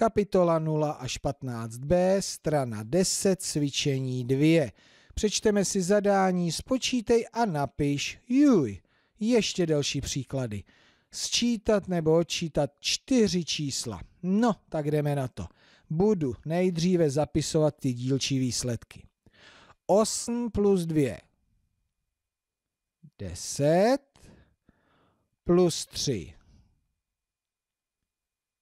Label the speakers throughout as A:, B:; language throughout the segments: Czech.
A: Kapitola 0 až 15b, strana 10, cvičení 2. Přečteme si zadání, spočítej a napiš juj. Ještě další příklady. Sčítat nebo odčítat čtyři čísla. No, tak jdeme na to. Budu nejdříve zapisovat ty dílčí výsledky. 8 plus 2. 10 plus 3.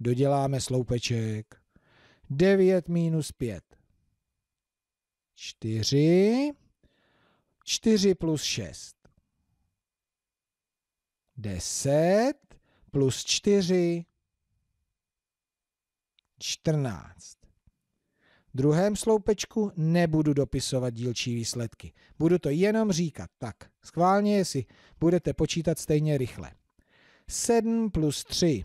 A: doděláme sloupeček. 9 minus 5. 4. 4 plus 6. 10 plus 4. 14. V druhém sloupečku nebudu dopisovat dílčí výsledky. Budu to jenom říkat. Tak, schválně, jestli budete počítat stejně rychle. 7 plus 3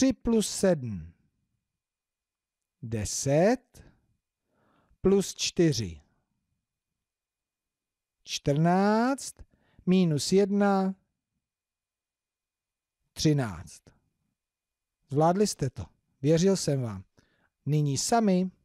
A: 3 plus 7, 10 plus 4, 14 minus 1, 13. Zvládli jste to. Věřil jsem vám. Nyní sami